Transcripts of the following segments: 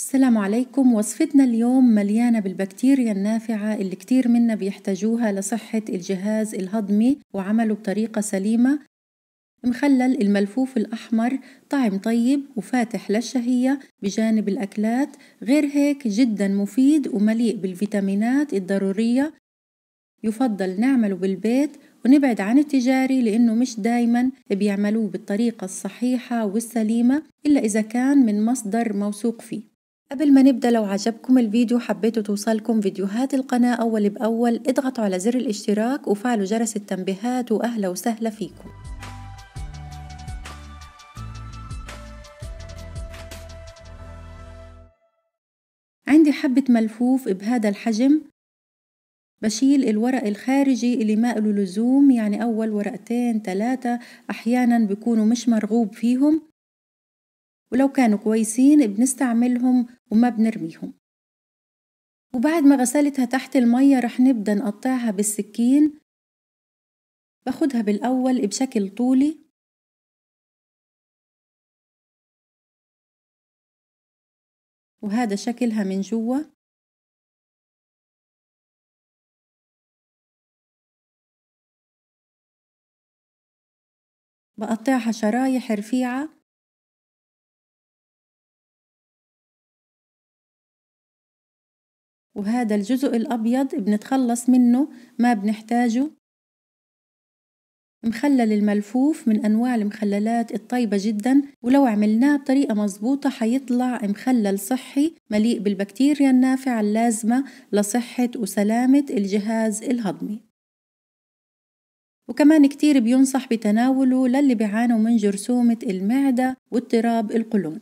السلام عليكم وصفتنا اليوم مليانة بالبكتيريا النافعة اللي كتير منا بيحتاجوها لصحة الجهاز الهضمي وعمله بطريقة سليمة مخلل الملفوف الأحمر طعم طيب وفاتح للشهية بجانب الأكلات غير هيك جدا مفيد ومليء بالفيتامينات الضرورية يفضل نعمله بالبيت ونبعد عن التجاري لأنه مش دايما بيعملوه بالطريقة الصحيحة والسليمة إلا إذا كان من مصدر موثوق فيه قبل ما نبدأ لو عجبكم الفيديو حبيتوا توصلكم فيديوهات القناة أول بأول اضغطوا على زر الاشتراك وفعلوا جرس التنبيهات وأهلا وسهلا فيكم عندي حبة ملفوف بهذا الحجم بشيل الورق الخارجي اللي ما له لزوم يعني أول ورقتين ثلاثة أحيانا بيكونوا مش مرغوب فيهم ولو كانوا كويسين بنستعملهم وما بنرميهم وبعد ما غسلتها تحت المية رح نبدأ نقطعها بالسكين باخدها بالأول بشكل طولي وهذا شكلها من جوا بقطعها شرايح رفيعة وهذا الجزء الأبيض بنتخلص منه ما بنحتاجه مخلل الملفوف من أنواع المخللات الطيبة جدا ولو عملناه بطريقة مظبوطة حيطلع مخلل صحي مليء بالبكتيريا النافعة اللازمة لصحة وسلامة الجهاز الهضمي وكمان كتير بينصح بتناوله للي بيعانوا من جرثومة المعدة واضطراب القولون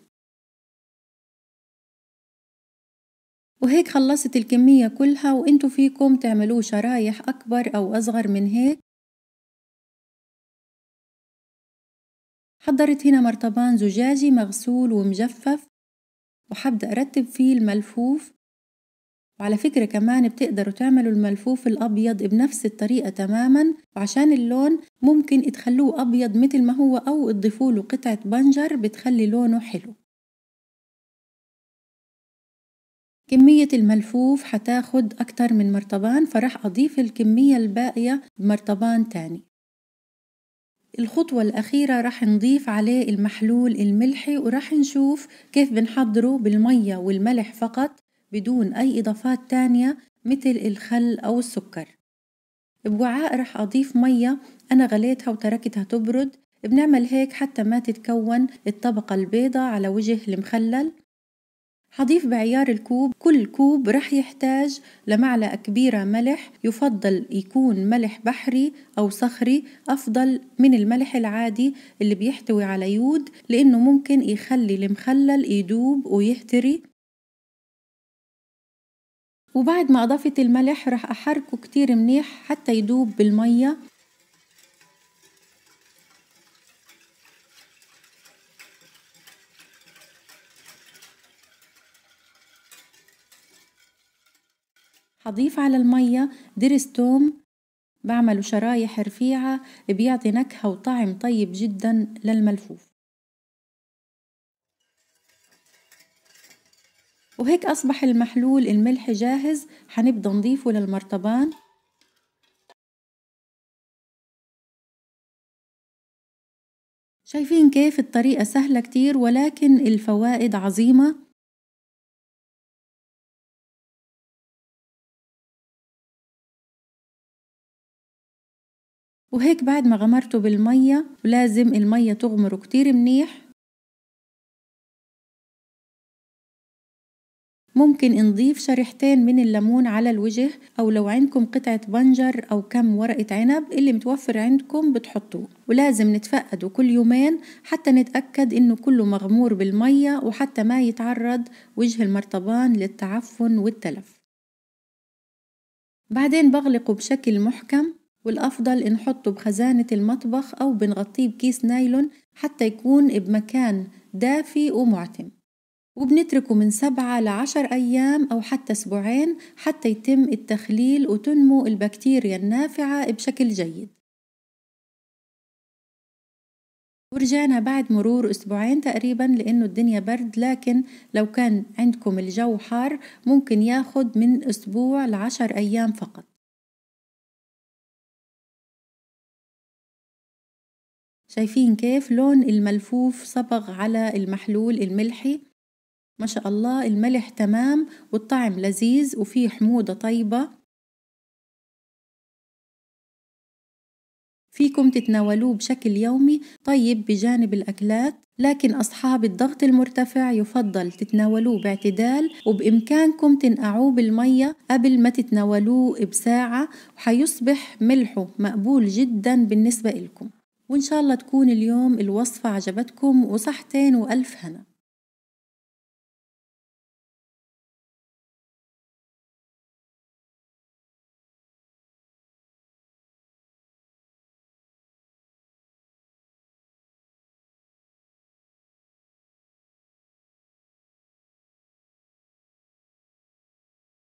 وهيك خلصت الكمية كلها وانتو فيكم تعملوه شرايح أكبر أو أصغر من هيك حضرت هنا مرطبان زجاجي مغسول ومجفف وحبدأ أرتب فيه الملفوف وعلى فكرة كمان بتقدروا تعملوا الملفوف الأبيض بنفس الطريقة تماما وعشان اللون ممكن تخلوه أبيض مثل ما هو أو تضيفوا له قطعة بنجر بتخلي لونه حلو كمية الملفوف حتاخد أكتر من مرطبان فرح أضيف الكمية الباقية بمرطبان تاني الخطوة الأخيرة رح نضيف عليه المحلول الملحي ورح نشوف كيف بنحضره بالمية والملح فقط بدون أي إضافات تانية مثل الخل أو السكر بوعاء رح أضيف مية أنا غليتها وتركتها تبرد بنعمل هيك حتى ما تتكون الطبقة البيضة على وجه المخلل حضيف بعيار الكوب كل كوب رح يحتاج لمعلقة كبيرة ملح يفضل يكون ملح بحري أو صخري أفضل من الملح العادي اللي بيحتوي على يود لأنه ممكن يخلي المخلل يدوب ويهتري وبعد ما أضفت الملح رح أحركه كتير منيح حتى يدوب بالمية هضيف على المية درس توم بعمله شرايح رفيعة بيعطي نكهة وطعم طيب جدا للملفوف وهيك أصبح المحلول الملح جاهز هنبدأ نضيفه للمرطبان شايفين كيف الطريقة سهلة كتير ولكن الفوائد عظيمة وهيك بعد ما غمرته بالمية ولازم المية تغمره كتير منيح ممكن نضيف شريحتين من الليمون على الوجه أو لو عندكم قطعة بنجر أو كم ورقة عنب اللي متوفر عندكم بتحطوه ولازم نتفقده كل يومين حتى نتأكد إنه كله مغمور بالمية وحتى ما يتعرض وجه المرطبان للتعفن والتلف بعدين بغلقه بشكل محكم والأفضل نحطه بخزانة المطبخ أو بنغطيه بكيس نايلون حتى يكون بمكان دافي ومعتم وبنتركه من سبعة لعشر أيام أو حتى أسبوعين حتى يتم التخليل وتنمو البكتيريا النافعة بشكل جيد ورجعنا بعد مرور أسبوعين تقريبا لأنه الدنيا برد لكن لو كان عندكم الجو حار ممكن ياخد من أسبوع لعشر أيام فقط شايفين كيف لون الملفوف صبغ على المحلول الملحي ما شاء الله الملح تمام والطعم لذيذ وفيه حموضة طيبة فيكم تتناولوه بشكل يومي طيب بجانب الأكلات لكن أصحاب الضغط المرتفع يفضل تتناولوه باعتدال وبإمكانكم تنقعوه بالمية قبل ما تتناولوه بساعة وحيصبح ملحه مقبول جدا بالنسبة إلكم وإن شاء الله تكون اليوم الوصفة عجبتكم وصحتين وألف هنا